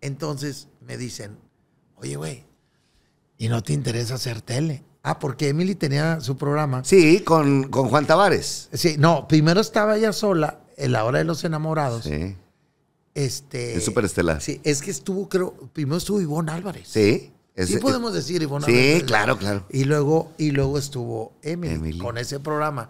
Entonces me dicen, oye, güey, ¿y no te interesa hacer tele? Ah, porque Emily tenía su programa. Sí, con, Juan Tavares. Sí, no, primero estaba ella sola en la hora de los enamorados. Sí. Este. Es superestelar. Sí, es que estuvo, creo, primero estuvo Ivonne Álvarez. Sí. sí podemos decir Ivonne Álvarez. Sí, claro, claro. Y luego, y luego estuvo Emily, con ese programa.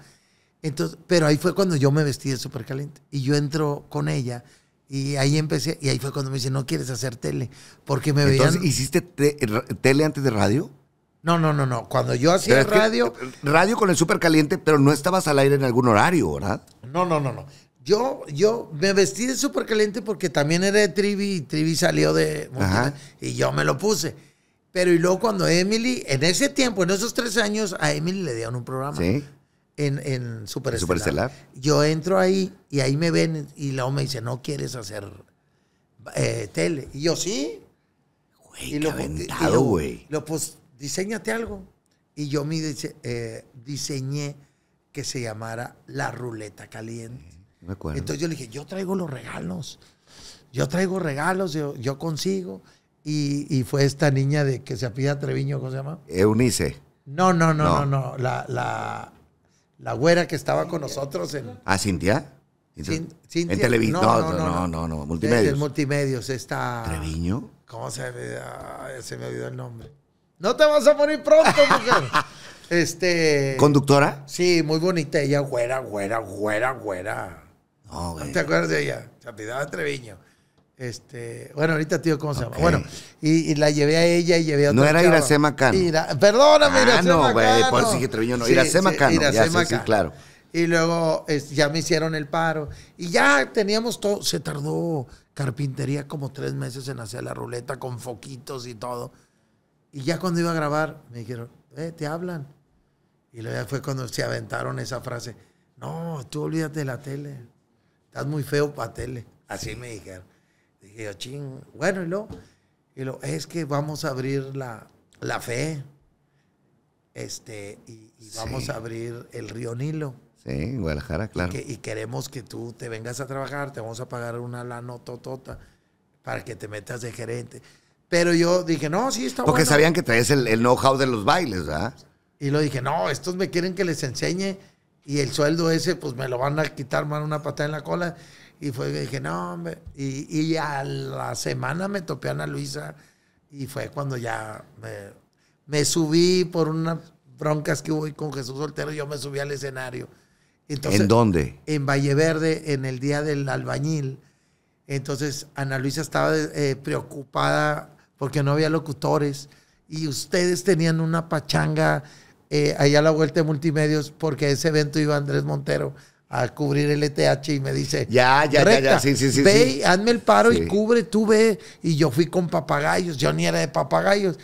Entonces, pero ahí fue cuando yo me vestí de Caliente Y yo entro con ella y ahí empecé, y ahí fue cuando me dice, no quieres hacer tele, porque me Entonces, ¿Hiciste tele antes de radio? No, no, no, no. Cuando yo hacía radio... Radio con el súper caliente, pero no estabas al aire en algún horario, ¿verdad? No, no, no, no. Yo, yo me vestí de súper caliente porque también era de Trivi y Trivi salió de... Y yo me lo puse. Pero y luego cuando Emily, en ese tiempo, en esos tres años, a Emily le dieron un programa. Sí en, en Yo entro ahí y ahí me ven y luego me dice, no quieres hacer eh, tele. Y yo, sí. Güey, y, lo, pues, diseñate algo. Y yo me dice eh, diseñé que se llamara La Ruleta Caliente. Mm, Entonces yo le dije, yo traigo los regalos. Yo traigo regalos, yo, consigo. Y, fue esta niña de que se apida Treviño, ¿cómo se llama? Eunice. No, no, no, no, no. no. La, la, la güera que estaba con nosotros en... ¿Ah, Cintia? En televisión. No no no, no, no, multimedios. En multimedios está... Treviño. ¿Cómo se me, olvidó el nombre? No te vas a morir pronto, mujer. este... ¿Conductora? Sí, muy bonita ella, güera, güera, güera, güera. No, güey. ¿Te acuerdas de ella? olvidaba Treviño. Este, bueno, ahorita tío, ¿cómo se llama? Bueno, y, y, la llevé a ella y llevé a otra. No era Iracema Cano. perdóname, ah, no, güey, por que Treviño, no. Iracema Cano, ya sé, sí, claro. Y luego ya me hicieron el paro. Y ya teníamos todo. Se tardó carpintería como tres meses en hacer la ruleta con foquitos y todo. Y ya cuando iba a grabar, me dijeron, eh, te hablan. Y luego fue cuando se aventaron esa frase. No, tú olvídate de la tele. Estás muy feo para tele. Así me dijeron. Dije ah, ching, bueno, y lo, lo, es que vamos a abrir la, fe, este, y, vamos a abrir el río Nilo. Sí, Guadalajara, claro. Y, queremos que tú te vengas a trabajar, te vamos a pagar una lana totota para que te metas de gerente. Pero yo dije, no, sí, está Porque sabían que traes el, el know-how de los bailes, ¿verdad? Y lo dije, no, estos me quieren que les enseñe y el sueldo ese, pues me lo van a quitar, man, una patada en la cola. Y fue dije, no, hombre. Y, y, a la semana me topé a Ana Luisa y fue cuando ya me, subí por unas broncas que hubo con Jesús Soltero, yo me subí al escenario. Entonces, ¿En dónde? En Valle Verde, en el Día del Albañil. Entonces Ana Luisa estaba eh, preocupada porque no había locutores y ustedes tenían una pachanga eh, allá a la vuelta de multimedios, porque ese evento iba Andrés Montero a cubrir el ETH y me dice, ya, ya, ya, sí, sí, sí. Ve, hazme el paro y cubre, tú ve. Y yo fui con papagayos, yo ni era de papagayos,